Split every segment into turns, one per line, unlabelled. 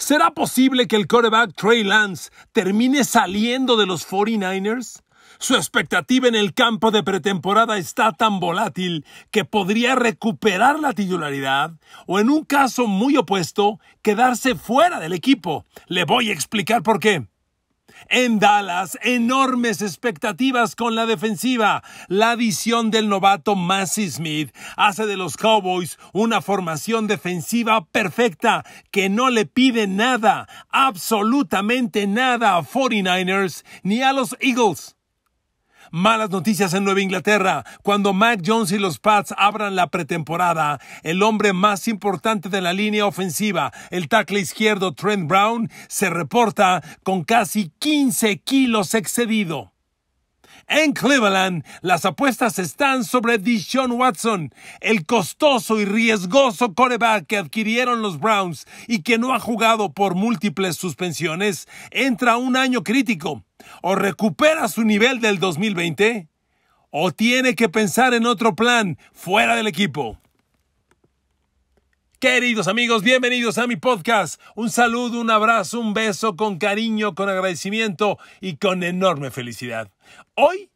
¿Será posible que el quarterback Trey Lance termine saliendo de los 49ers? Su expectativa en el campo de pretemporada está tan volátil que podría recuperar la titularidad o en un caso muy opuesto quedarse fuera del equipo. Le voy a explicar por qué. En Dallas, enormes expectativas con la defensiva. La visión del novato Massey Smith hace de los Cowboys una formación defensiva perfecta que no le pide nada, absolutamente nada a 49ers ni a los Eagles. Malas noticias en Nueva Inglaterra. Cuando Mac Jones y los Pats abran la pretemporada, el hombre más importante de la línea ofensiva, el tackle izquierdo Trent Brown, se reporta con casi 15 kilos excedido. En Cleveland, las apuestas están sobre Deshaun Watson, el costoso y riesgoso coreback que adquirieron los Browns y que no ha jugado por múltiples suspensiones, entra un año crítico. O recupera su nivel del 2020, o tiene que pensar en otro plan fuera del equipo. Queridos amigos, bienvenidos a mi podcast. Un saludo, un abrazo, un beso con cariño, con agradecimiento y con enorme felicidad. Hoy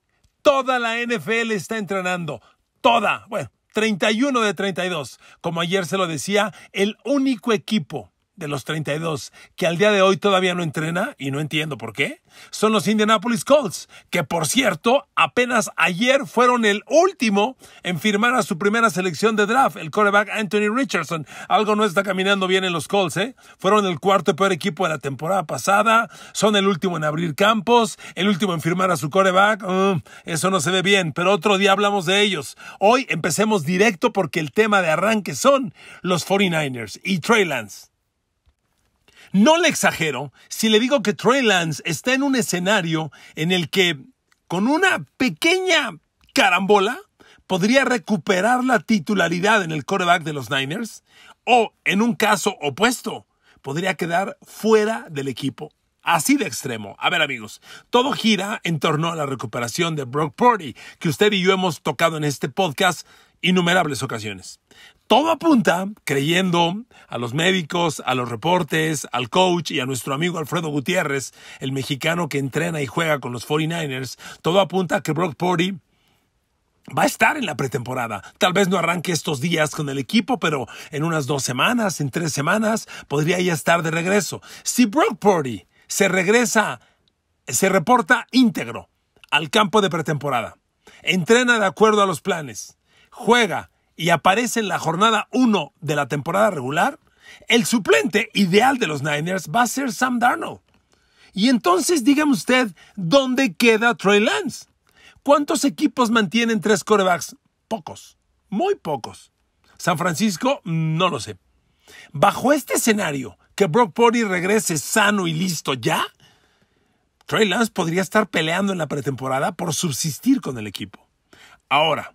toda la NFL está entrenando. Toda. Bueno, 31 de 32. Como ayer se lo decía, el único equipo de los 32 que al día de hoy todavía no entrena y no entiendo por qué, son los Indianapolis Colts, que por cierto, apenas ayer fueron el último en firmar a su primera selección de draft, el coreback Anthony Richardson. Algo no está caminando bien en los Colts, ¿eh? Fueron el cuarto peor equipo de la temporada pasada, son el último en abrir campos, el último en firmar a su coreback, mm, eso no se ve bien, pero otro día hablamos de ellos. Hoy empecemos directo porque el tema de arranque son los 49ers y Trey Lance. No le exagero si le digo que Trey Lance está en un escenario en el que, con una pequeña carambola, podría recuperar la titularidad en el coreback de los Niners o, en un caso opuesto, podría quedar fuera del equipo. Así de extremo. A ver amigos, todo gira en torno a la recuperación de Brock Purdy, que usted y yo hemos tocado en este podcast innumerables ocasiones. Todo apunta, creyendo a los médicos, a los reportes, al coach y a nuestro amigo Alfredo Gutiérrez, el mexicano que entrena y juega con los 49ers, todo apunta a que Brock Purdy va a estar en la pretemporada. Tal vez no arranque estos días con el equipo, pero en unas dos semanas, en tres semanas, podría ya estar de regreso. Si Brock Purdy se regresa, se reporta íntegro al campo de pretemporada, entrena de acuerdo a los planes, juega y aparece en la jornada 1 de la temporada regular, el suplente ideal de los Niners va a ser Sam Darnold. Y entonces dígame usted, ¿dónde queda Trey Lance? ¿Cuántos equipos mantienen tres corebacks? Pocos, muy pocos. San Francisco, no lo sé. Bajo este escenario, que Brock Purdy regrese sano y listo ya, Trey Lance podría estar peleando en la pretemporada por subsistir con el equipo. Ahora,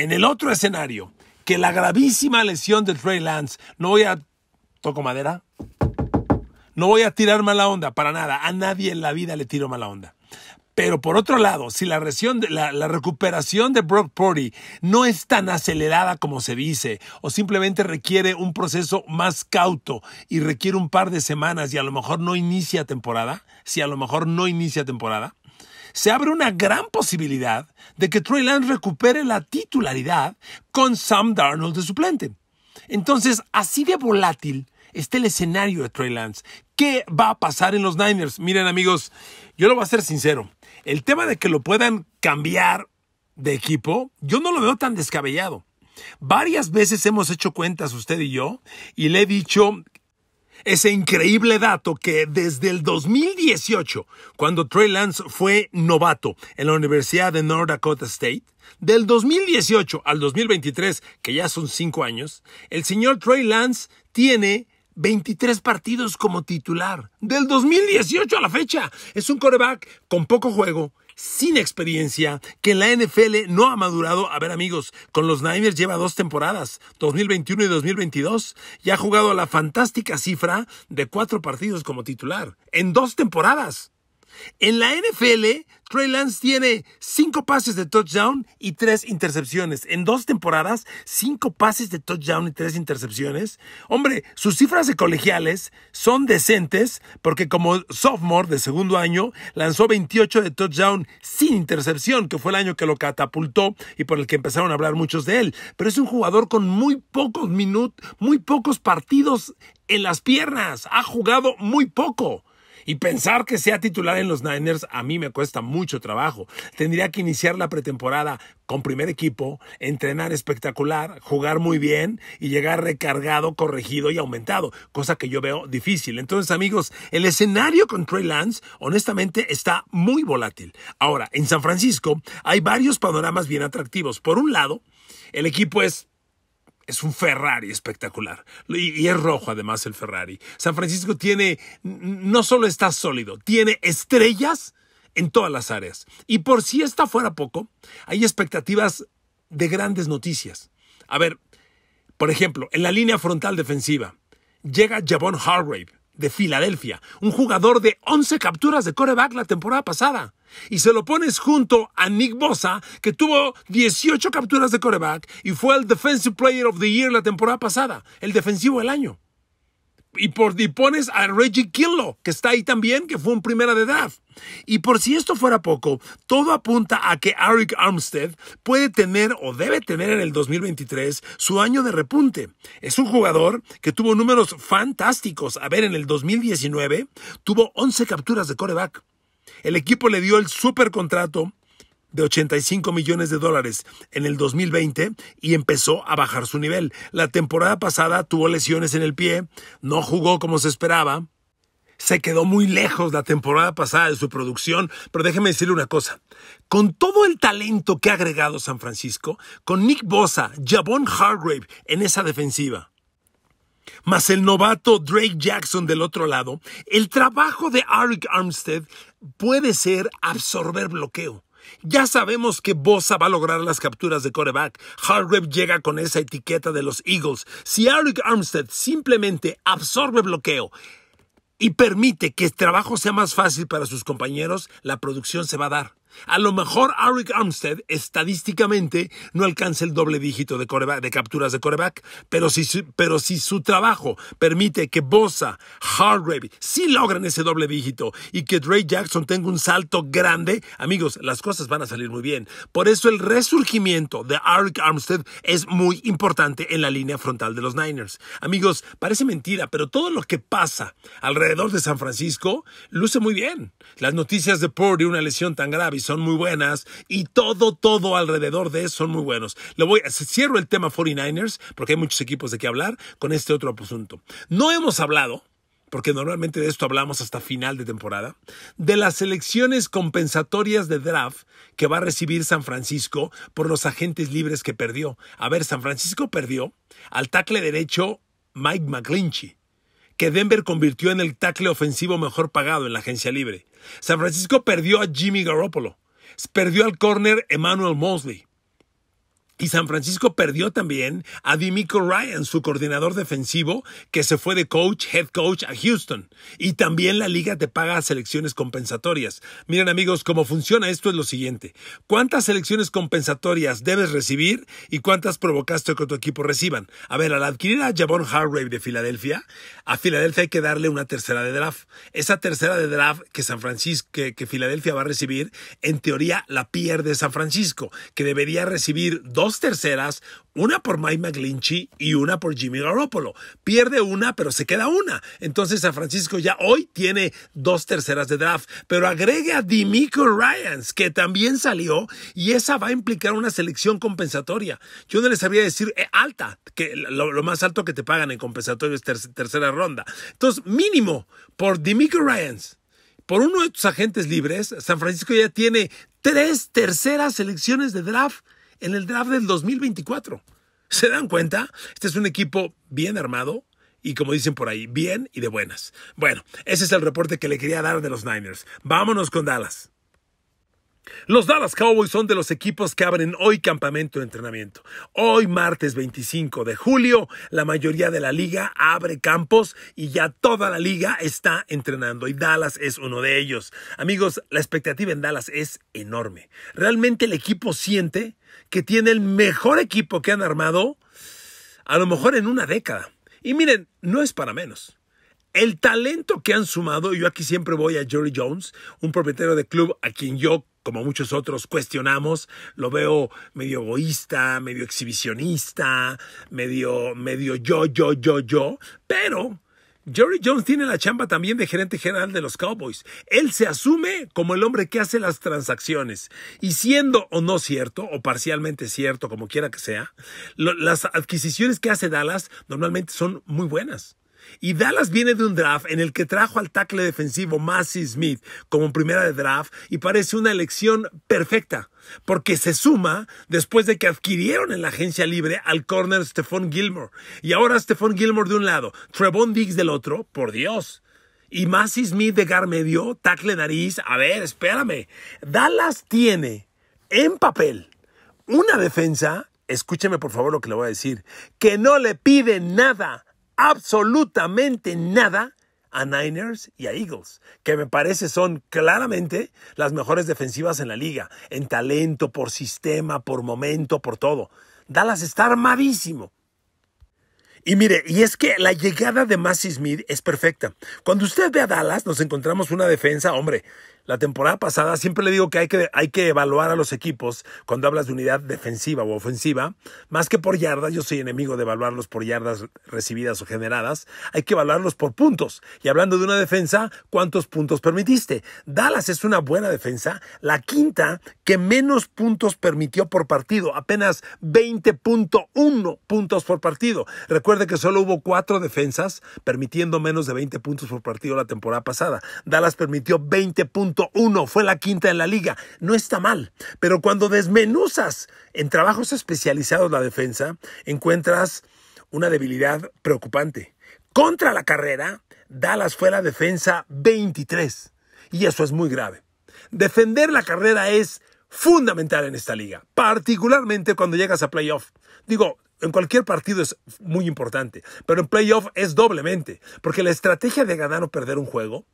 en el otro escenario, que la gravísima lesión de Trey Lance, no voy a. Toco madera. No voy a tirar mala onda, para nada. A nadie en la vida le tiro mala onda. Pero por otro lado, si la, la, la, recuperación de Brock Purdy no es tan acelerada como se dice, o simplemente requiere un proceso más cauto y requiere un par de semanas y a lo mejor no inicia temporada, si a lo mejor no inicia temporada, se abre una gran posibilidad de que Trey Lance recupere la titularidad con Sam Darnold de suplente. Entonces, así de volátil está el escenario de Trey Lance. ¿Qué va a pasar en los Niners? Miren, amigos, yo lo voy a ser sincero. El tema de que lo puedan cambiar de equipo, yo no lo veo tan descabellado. Varias veces hemos hecho cuentas usted y yo y le he dicho ese increíble dato que desde el 2018, cuando Trey Lance fue novato en la Universidad de North Dakota State, del 2018 al 2023, que ya son cinco años, el señor Trey Lance tiene 23 partidos como titular. Del 2018 a la fecha. Es un coreback con poco juego sin experiencia que en la NFL no ha madurado. A ver amigos, con los Niners lleva dos temporadas, 2021 y 2022, y ha jugado la fantástica cifra de cuatro partidos como titular en dos temporadas. En la NFL, Trey Lance tiene cinco pases de touchdown y tres intercepciones. En dos temporadas, cinco pases de touchdown y tres intercepciones. Hombre, sus cifras de colegiales son decentes porque como sophomore de segundo año lanzó 28 de touchdown sin intercepción, que fue el año que lo catapultó y por el que empezaron a hablar muchos de él. Pero es un jugador con muy pocos minutos, muy pocos partidos en las piernas. Ha jugado muy poco. Y pensar que sea titular en los Niners a mí me cuesta mucho trabajo. Tendría que iniciar la pretemporada con primer equipo, entrenar espectacular, jugar muy bien y llegar recargado, corregido y aumentado, cosa que yo veo difícil. Entonces, amigos, el escenario con Trey Lance honestamente está muy volátil. Ahora, en San Francisco hay varios panoramas bien atractivos. Por un lado, el equipo es es un Ferrari espectacular. Y, es rojo además el Ferrari. San Francisco tiene, no solo está sólido, tiene estrellas en todas las áreas. Y por si esta fuera poco, hay expectativas de grandes noticias. A ver, por ejemplo, en la línea frontal defensiva, llega Javon Hargrave, de Filadelfia, un jugador de 11 capturas de coreback la temporada pasada. Y se lo pones junto a Nick Bosa, que tuvo 18 capturas de coreback y fue el Defensive Player of the Year la temporada pasada, el defensivo del año y por dipones pones a Reggie Killo, que está ahí también, que fue un primera de edad. Y por si esto fuera poco, todo apunta a que Eric Armstead puede tener o debe tener en el 2023 su año de repunte. Es un jugador que tuvo números fantásticos. A ver, en el 2019 tuvo 11 capturas de coreback. El equipo le dio el super contrato de 85 millones de dólares en el 2020 y empezó a bajar su nivel. La temporada pasada tuvo lesiones en el pie, no jugó como se esperaba, se quedó muy lejos la temporada pasada de su producción, pero déjeme decirle una cosa. Con todo el talento que ha agregado San Francisco, con Nick Bosa, Javon Hargrave en esa defensiva, más el novato Drake Jackson del otro lado, el trabajo de Eric Armstead puede ser absorber bloqueo. Ya sabemos que Bosa va a lograr las capturas de coreback. Hargrave llega con esa etiqueta de los Eagles. Si Eric Armstead simplemente absorbe bloqueo y permite que el trabajo sea más fácil para sus compañeros, la producción se va a dar. A lo mejor Arik Armstead estadísticamente no alcanza el doble dígito de, de capturas de coreback, pero si, pero si su trabajo permite que Bosa, Hargrave sí logran ese doble dígito y que Dre Jackson tenga un salto grande, amigos, las cosas van a salir muy bien. Por eso el resurgimiento de Arik Armstead es muy importante en la línea frontal de los Niners. Amigos, parece mentira, pero todo lo que pasa alrededor de San Francisco luce muy bien. Las noticias de Purdy, una lesión tan grave son muy buenas y todo, todo alrededor de eso son muy buenos. Le voy, cierro el tema 49ers porque hay muchos equipos de qué hablar con este otro asunto. No hemos hablado, porque normalmente de esto hablamos hasta final de temporada, de las elecciones compensatorias de draft que va a recibir San Francisco por los agentes libres que perdió. A ver, San Francisco perdió al tackle derecho Mike McClinchy, que Denver convirtió en el tackle ofensivo mejor pagado en la agencia libre. San Francisco perdió a Jimmy Garoppolo. Perdió al corner Emmanuel Mosley. Y San Francisco perdió también a Dimico Ryan, su coordinador defensivo, que se fue de coach, head coach a Houston. Y también la liga te paga selecciones compensatorias. Miren amigos, cómo funciona esto es lo siguiente. ¿Cuántas selecciones compensatorias debes recibir y cuántas provocaste que tu equipo reciban? A ver, al adquirir a Javon Hargrave de Filadelfia, a Filadelfia hay que darle una tercera de draft. Esa tercera de draft que San que, que Filadelfia va a recibir, en teoría la pierde San Francisco, que debería recibir dos dos terceras, una por Mike McGlinchey y una por Jimmy Garoppolo. Pierde una, pero se queda una. Entonces San Francisco ya hoy tiene dos terceras de draft, pero agregue a Dimico Ryans, que también salió, y esa va a implicar una selección compensatoria. Yo no les sabría decir eh, alta, que lo, más alto que te pagan en compensatorio es tercera ronda. Entonces, mínimo por Dimico Ryans. Por uno de tus agentes libres, San Francisco ya tiene tres terceras selecciones de draft en el draft del 2024. ¿Se dan cuenta? Este es un equipo bien armado, y como dicen por ahí, bien y de buenas. Bueno, ese es el reporte que le quería dar de los Niners. Vámonos con Dallas. Los Dallas Cowboys son de los equipos que abren hoy campamento de entrenamiento. Hoy martes 25 de julio, la mayoría de la liga abre campos y ya toda la liga está entrenando y Dallas es uno de ellos. Amigos, la expectativa en Dallas es enorme. Realmente el equipo siente que tiene el mejor equipo que han armado a lo mejor en una década. Y miren, no es para menos el talento que han sumado, yo aquí siempre voy a Jerry Jones, un propietario de club a quien yo como muchos otros, cuestionamos. Lo veo medio egoísta, medio exhibicionista, medio, medio yo, yo, yo, yo. Pero Jerry Jones tiene la chamba también de gerente general de los Cowboys. Él se asume como el hombre que hace las transacciones. Y siendo o no cierto, o parcialmente cierto, como quiera que sea, las adquisiciones que hace Dallas normalmente son muy buenas. Y Dallas viene de un draft en el que trajo al tackle defensivo Massey Smith como primera de draft y parece una elección perfecta, porque se suma después de que adquirieron en la agencia libre al corner Stephon Gilmore. Y ahora Stephon Gilmore de un lado, Trevon Diggs del otro, por Dios. Y Massey Smith de gar medio, tackle nariz. A ver, espérame. Dallas tiene en papel una defensa escúcheme por favor lo que le voy a decir, que no le pide nada absolutamente nada a Niners y a Eagles, que me parece son claramente las mejores defensivas en la liga, en talento, por sistema, por momento, por todo. Dallas está armadísimo. Y mire, y es que la llegada de Massey Smith es perfecta. Cuando usted ve a Dallas, nos encontramos una defensa, hombre, la temporada pasada siempre le digo que hay, que hay que evaluar a los equipos cuando hablas de unidad defensiva o ofensiva, más que por yardas, yo soy enemigo de evaluarlos por yardas recibidas o generadas, hay que evaluarlos por puntos. Y hablando de una defensa, ¿cuántos puntos permitiste? Dallas es una buena defensa, la quinta que menos puntos permitió por partido, apenas 20.1 puntos por partido. Recuerde que solo hubo cuatro defensas permitiendo menos de 20 puntos por partido la temporada pasada. Dallas permitió 20 puntos uno fue la quinta en la liga. No está mal, pero cuando desmenuzas en trabajos especializados la defensa, encuentras una debilidad preocupante. Contra la carrera, Dallas fue la defensa 23 y eso es muy grave. Defender la carrera es fundamental en esta liga, particularmente cuando llegas a playoff. Digo, en cualquier partido es muy importante, pero en playoff es doblemente, porque la estrategia de ganar o perder un juego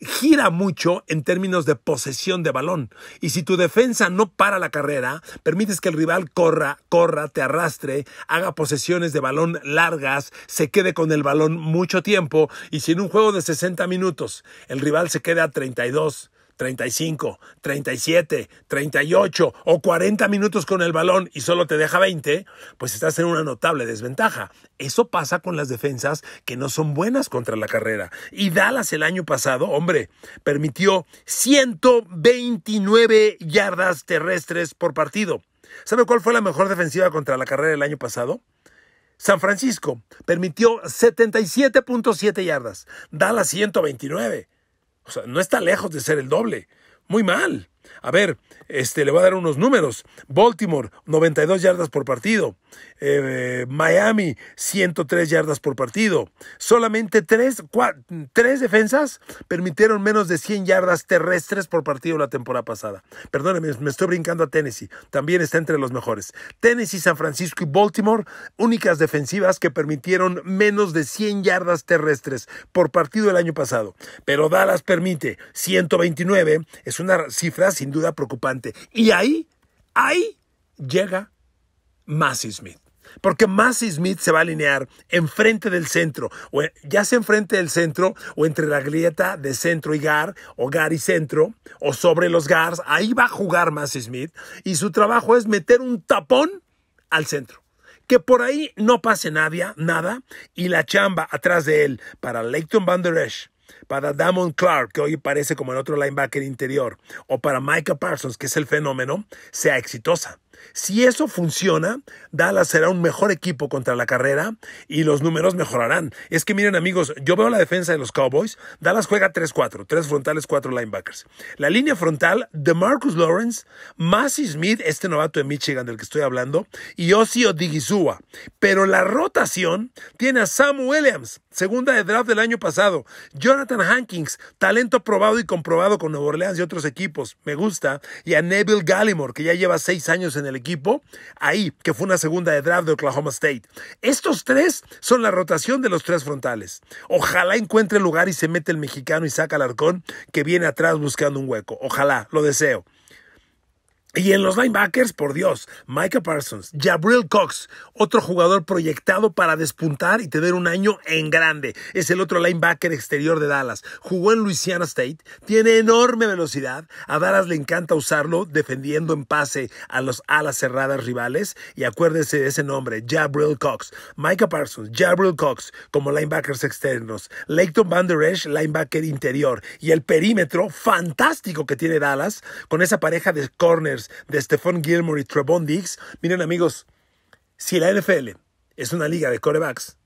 gira mucho en términos de posesión de balón. Y si tu defensa no para la carrera, permites que el rival corra, corra, te arrastre, haga posesiones de balón largas, se quede con el balón mucho tiempo. Y si en un juego de 60 minutos el rival se queda a 32, 35, 37, 38 o 40 minutos con el balón y solo te deja 20, pues estás en una notable desventaja. Eso pasa con las defensas que no son buenas contra la carrera. Y Dallas el año pasado, hombre, permitió 129 yardas terrestres por partido. ¿Sabe cuál fue la mejor defensiva contra la carrera el año pasado? San Francisco permitió 77.7 yardas, Dallas 129. O sea, no está lejos de ser el doble. Muy mal. A ver, este, le voy a dar unos números. Baltimore, 92 yardas por partido. Eh, Miami, 103 yardas por partido. Solamente tres, defensas permitieron menos de 100 yardas terrestres por partido la temporada pasada. Perdóneme, me estoy brincando a Tennessee. También está entre los mejores. Tennessee, San Francisco y Baltimore, únicas defensivas que permitieron menos de 100 yardas terrestres por partido el año pasado. Pero Dallas permite 129. Es una cifra sin duda preocupante. Y ahí, ahí llega Massey Smith. Porque Massey Smith se va a alinear enfrente del centro, o ya sea enfrente del centro o entre la grieta de centro y gar, o gar y centro, o sobre los gars. Ahí va a jugar Massey Smith y su trabajo es meter un tapón al centro. Que por ahí no pase nadie, nada y la chamba atrás de él para Leighton Van Der Esch, para Damon Clark, que hoy parece como el otro linebacker interior, o para Micah Parsons, que es el fenómeno, sea exitosa. Si eso funciona, Dallas será un mejor equipo contra la carrera y los números mejorarán. Es que miren amigos, yo veo la defensa de los Cowboys. Dallas juega 3-4, 3 frontales, 4 linebackers. La línea frontal de Marcus Lawrence, Massey Smith, este novato de Michigan del que estoy hablando, y Osio Digizua. Pero la rotación tiene a Sam Williams, segunda de draft del año pasado. Jonathan Hankins, talento probado y comprobado con Nueva Orleans y otros equipos, me gusta. Y a Neville Gallimore, que ya lleva seis años en el equipo, ahí, que fue una segunda de draft de Oklahoma State. Estos tres son la rotación de los tres frontales. Ojalá encuentre lugar y se mete el mexicano y saca al arcón que viene atrás buscando un hueco. Ojalá, lo deseo. Y en los linebackers, por Dios, Micah Parsons, Jabril Cox, otro jugador proyectado para despuntar y tener un año en grande. Es el otro linebacker exterior de Dallas. Jugó en Louisiana State, tiene enorme velocidad. A Dallas le encanta usarlo defendiendo en pase a los alas cerradas rivales. Y acuérdese de ese nombre, Jabril Cox. Micah Parsons, Jabril Cox como linebackers externos. Leighton Van Der Esch, linebacker interior. Y el perímetro fantástico que tiene Dallas con esa pareja de corners de Stephon Gilmore y Trevon Diggs, miren amigos, si la NFL es una liga de corebacks,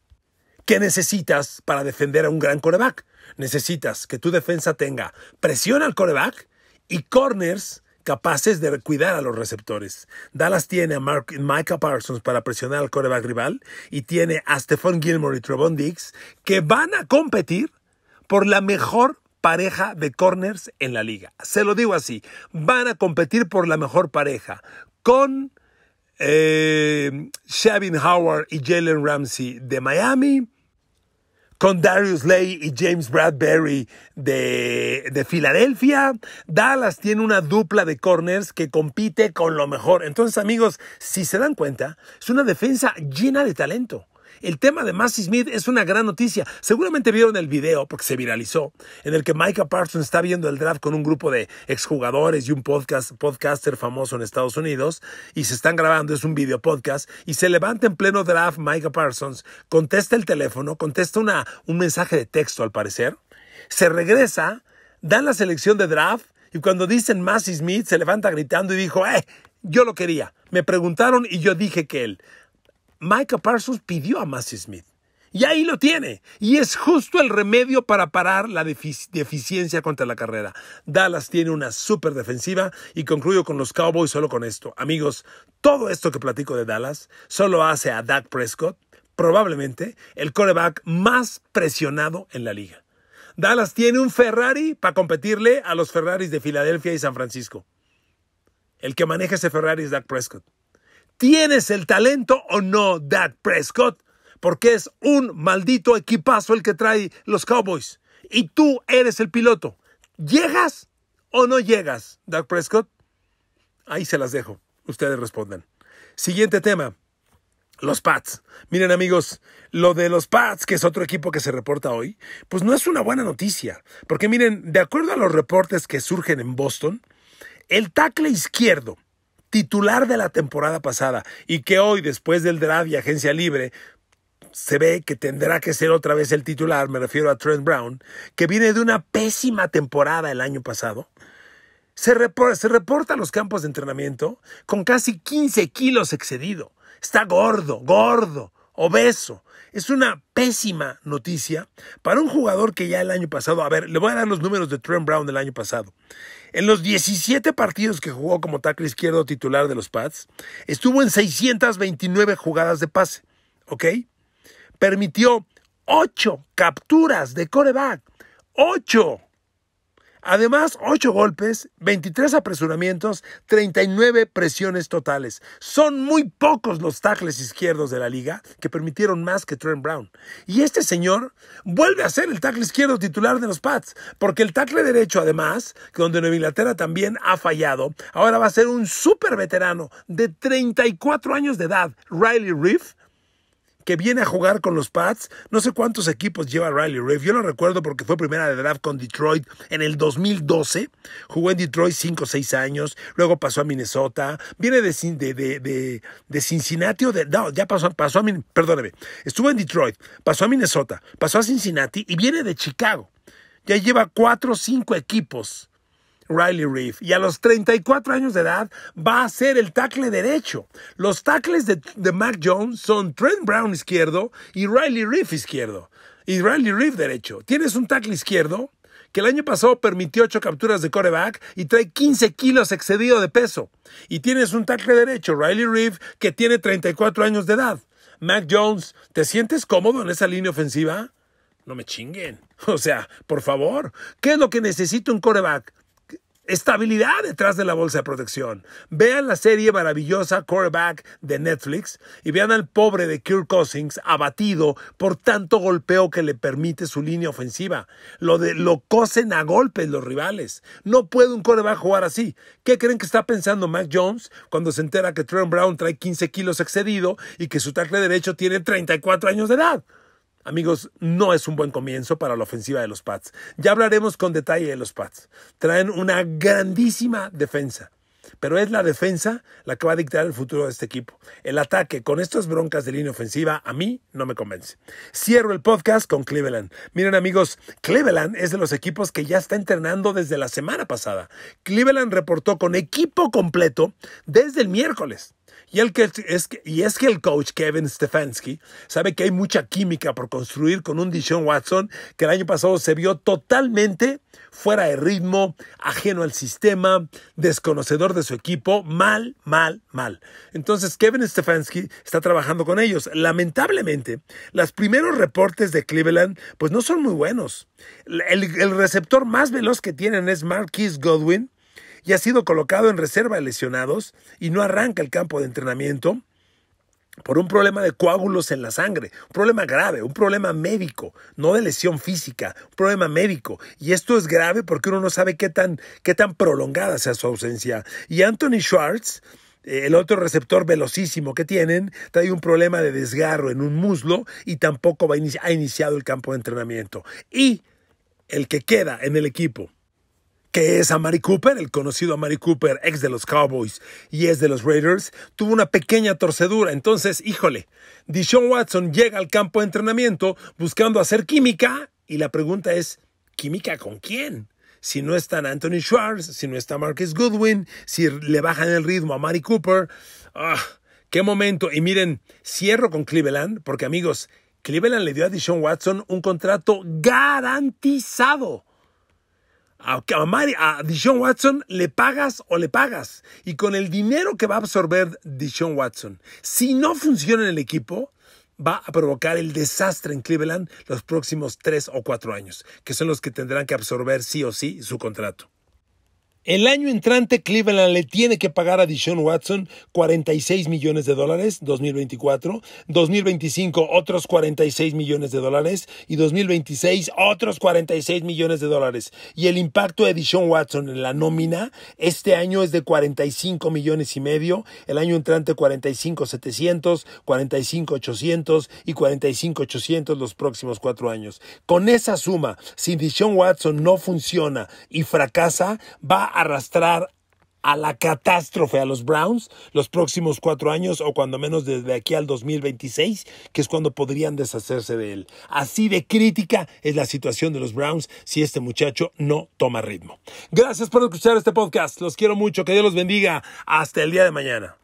¿qué necesitas para defender a un gran coreback? Necesitas que tu defensa tenga presión al coreback y corners capaces de cuidar a los receptores. Dallas tiene a Mark, Micah Parsons para presionar al coreback rival y tiene a Stephon Gilmore y Trevon Diggs que van a competir por la mejor pareja de corners en la liga. Se lo digo así, van a competir por la mejor pareja con eh, Shavin Howard y Jalen Ramsey de Miami, con Darius Lay y James Bradbury de, de, Filadelfia. Dallas tiene una dupla de corners que compite con lo mejor. Entonces, amigos, si se dan cuenta, es una defensa llena de talento. El tema de Massey Smith es una gran noticia. Seguramente vieron el video, porque se viralizó, en el que Micah Parsons está viendo el draft con un grupo de exjugadores y un podcast, podcaster famoso en Estados Unidos, y se están grabando, es un video podcast, y se levanta en pleno draft Micah Parsons, contesta el teléfono, contesta una, un mensaje de texto al parecer, se regresa, dan la selección de draft, y cuando dicen Massey Smith, se levanta gritando y dijo, ¡eh! Yo lo quería. Me preguntaron y yo dije que él. Micah Parsons pidió a Massey Smith. Y ahí lo tiene. Y es justo el remedio para parar la deficiencia contra la carrera. Dallas tiene una súper defensiva y concluyo con los Cowboys solo con esto. Amigos, todo esto que platico de Dallas solo hace a Dak Prescott probablemente el coreback más presionado en la liga. Dallas tiene un Ferrari para competirle a los Ferraris de Filadelfia y San Francisco. El que maneja ese Ferrari es Dak Prescott. ¿Tienes el talento o no, Dak Prescott? Porque es un maldito equipazo el que trae los Cowboys. Y tú eres el piloto. ¿Llegas o no llegas, Dak Prescott? Ahí se las dejo. Ustedes respondan. Siguiente tema. Los Pats. Miren amigos, lo de los Pats, que es otro equipo que se reporta hoy, pues no es una buena noticia. Porque miren, de acuerdo a los reportes que surgen en Boston, el tackle izquierdo titular de la temporada pasada y que hoy, después del draft y agencia libre, se ve que tendrá que ser otra vez el titular, me refiero a Trent Brown, que viene de una pésima temporada el año pasado. Se, reporta, se los campos de entrenamiento con casi 15 kilos excedido. Está gordo, gordo, obeso. Es una pésima noticia para un jugador que ya el año pasado, a ver, le voy a dar los números de Trent Brown del año pasado. En los 17 partidos que jugó como tackle izquierdo titular de los Pats, estuvo en 629 jugadas de pase, ¿ok? Permitió 8 capturas de coreback, 8. Además, 8 golpes, 23 apresuramientos, 39 presiones totales. Son muy pocos los tackles izquierdos de la liga que permitieron más que Trent Brown. Y este señor vuelve a ser el tackle izquierdo titular de los Pats, porque el tackle derecho, además, donde Nueva Inglaterra también ha fallado, ahora va a ser un super veterano de 34 años de edad, Riley Reef que viene a jugar con los Pats. No sé cuántos equipos lleva Riley Reef. Yo lo recuerdo porque fue primera de draft con Detroit en el 2012. Jugó en Detroit 5 o 6 años. Luego pasó a Minnesota. Viene de, de, de, de Cincinnati o de. No, ya pasó, pasó a. Perdóneme. Estuvo en Detroit. Pasó a Minnesota. Pasó a Cincinnati y viene de Chicago. Ya lleva 4 o 5 equipos Riley Reef. Y a los 34 años de edad va a ser el tackle derecho. Los tackles de, Mac Jones son Trent Brown izquierdo y Riley Reef izquierdo. Y Riley Reef derecho. Tienes un tackle izquierdo que el año pasado permitió 8 capturas de coreback y trae 15 kilos excedido de peso. Y tienes un tackle derecho, Riley Reef, que tiene 34 años de edad. Mac Jones, ¿te sientes cómodo en esa línea ofensiva? No me chinguen. O sea, por favor, ¿qué es lo que necesita un coreback? estabilidad detrás de la bolsa de protección. Vean la serie maravillosa Quarterback de Netflix y vean al pobre de Kirk Cousins abatido por tanto golpeo que le permite su línea ofensiva. Lo, de, lo cosen a golpes los rivales. No puede un quarterback jugar así. ¿Qué creen que está pensando Mac Jones cuando se entera que Trent Brown trae 15 kilos excedido y que su tackle derecho tiene 34 años de edad? Amigos, no es un buen comienzo para la ofensiva de los Pats. Ya hablaremos con detalle de los Pats. Traen una grandísima defensa. Pero es la defensa la que va a dictar el futuro de este equipo. El ataque con estas broncas de línea ofensiva a mí no me convence. Cierro el podcast con Cleveland. Miren amigos, Cleveland es de los equipos que ya está entrenando desde la semana pasada. Cleveland reportó con equipo completo desde el miércoles. Y, el que es que, y es que el coach Kevin Stefanski sabe que hay mucha química por construir con un Dishon Watson que el año pasado se vio totalmente fuera de ritmo, ajeno al sistema, desconocedor de su equipo, mal, mal, mal. Entonces Kevin Stefanski está trabajando con ellos. Lamentablemente, los primeros reportes de Cleveland pues no son muy buenos. El, el receptor más veloz que tienen es Marquis Godwin, y ha sido colocado en reserva de lesionados y no arranca el campo de entrenamiento por un problema de coágulos en la sangre, un problema grave, un problema médico, no de lesión física, un problema médico. Y esto es grave porque uno no sabe qué tan, qué tan prolongada sea su ausencia. Y Anthony Schwartz, eh, el otro receptor velocísimo que tienen trae un problema de desgarro en un muslo y tampoco ha iniciado el campo de entrenamiento. Y el que queda en el equipo, que es Amari Cooper, el conocido Amari Cooper, ex de los Cowboys y es de los Raiders, tuvo una pequeña torcedura. Entonces, híjole, Dishon Watson llega al campo de entrenamiento buscando hacer química y la pregunta es, ¿química con quién? Si no están Anthony Schwartz, si no está Marcus Goodwin, si le bajan el ritmo a Mary Cooper. ¡Ah! ¡Qué momento! Y miren, cierro con Cleveland, porque amigos, Cleveland le dio a Dishon Watson un contrato garantizado a, Watson le pagas o le pagas. Y con el dinero que va a absorber Dishon Watson, si no funciona en el equipo, va a provocar el desastre en Cleveland los próximos tres o cuatro años, que son los que tendrán que absorber sí o sí su contrato. El año entrante Cleveland le tiene que pagar a Dishon Watson 46 millones de dólares 2024, 2025 otros 46 millones de dólares y 2026 otros 46 millones de dólares. Y el impacto de Dishon Watson en la nómina este año es de 45 millones y medio, el año entrante 45 700, 45 800 y 45 800 los próximos cuatro años. Con esa suma, si Dishon Watson no funciona y fracasa, va a arrastrar a la catástrofe a los Browns los próximos cuatro años o cuando menos desde aquí al 2026, que es cuando podrían deshacerse de él. Así de crítica es la situación de los Browns si este muchacho no toma ritmo. Gracias por escuchar este podcast. Los quiero mucho. Que Dios los bendiga. Hasta el día de mañana.